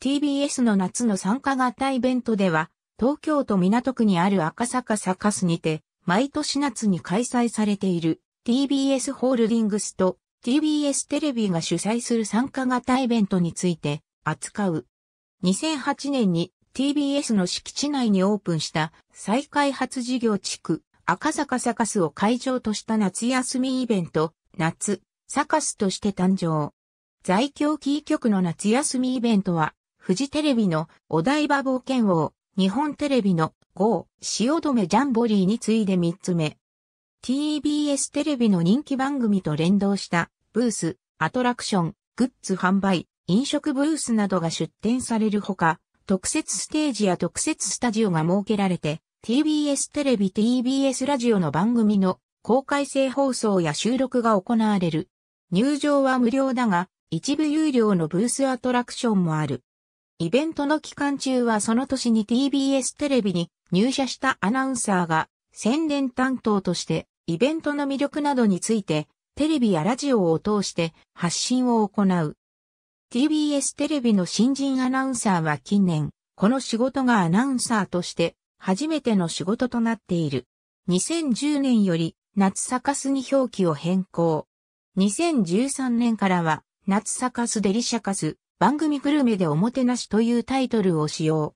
TBS の夏の参加型イベントでは、東京都港区にある赤坂サカスにて、毎年夏に開催されている TBS ホールディングスと TBS テレビが主催する参加型イベントについて扱う。2008年に TBS の敷地内にオープンした再開発事業地区赤坂サカスを会場とした夏休みイベント夏サカスとして誕生。在京キー局の夏休みイベントはフジテレビのお台場冒険王、日本テレビの GO、汐留ジャンボリーに次いで3つ目。TBS テレビの人気番組と連動したブース、アトラクション、グッズ販売、飲食ブースなどが出展されるほか、特設ステージや特設スタジオが設けられて、TBS テレビ TBS ラジオの番組の公開性放送や収録が行われる。入場は無料だが、一部有料のブースアトラクションもある。イベントの期間中はその年に TBS テレビに入社したアナウンサーが宣伝担当としてイベントの魅力などについてテレビやラジオを通して発信を行う。TBS テレビの新人アナウンサーは近年、この仕事がアナウンサーとして初めての仕事となっている。2010年より夏サカスに表記を変更。2013年からは夏サカスデリシャカス、番組グルメでおもてなしというタイトルを使用。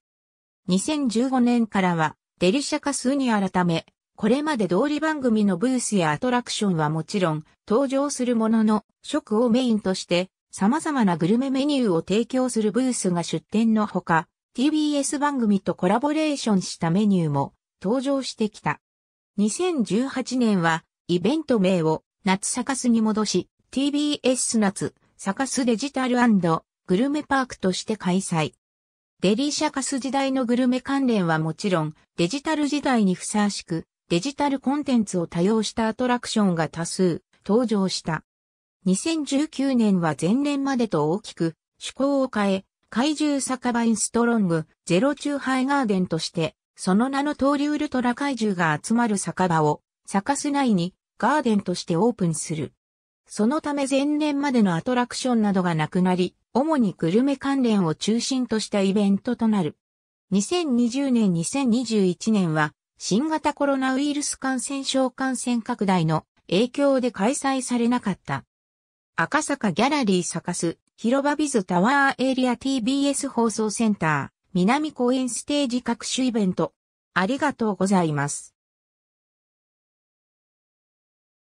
2015年からは、デリシャカスに改め、これまで通り番組のブースやアトラクションはもちろん、登場するものの、食をメインとして、様々なグルメメニューを提供するブースが出店のほか、TBS 番組とコラボレーションしたメニューも登場してきた。2018年は、イベント名を夏サカスに戻し、TBS 夏サカスデジタルグルメパークとして開催。デリーシャカス時代のグルメ関連はもちろん、デジタル時代にふさわしく、デジタルコンテンツを多用したアトラクションが多数登場した。2019年は前年までと大きく趣向を変え、怪獣酒場インストロングゼロ中ハイガーデンとして、その名の通りウルトラ怪獣が集まる酒場を、サカス内にガーデンとしてオープンする。そのため前年までのアトラクションなどがなくなり、主にグルメ関連を中心としたイベントとなる。2020年2021年は、新型コロナウイルス感染症感染拡大の影響で開催されなかった。赤坂ギャラリーサカス、広場ビズタワーエリア TBS 放送センター、南公園ステージ各種イベント。ありがとうございます。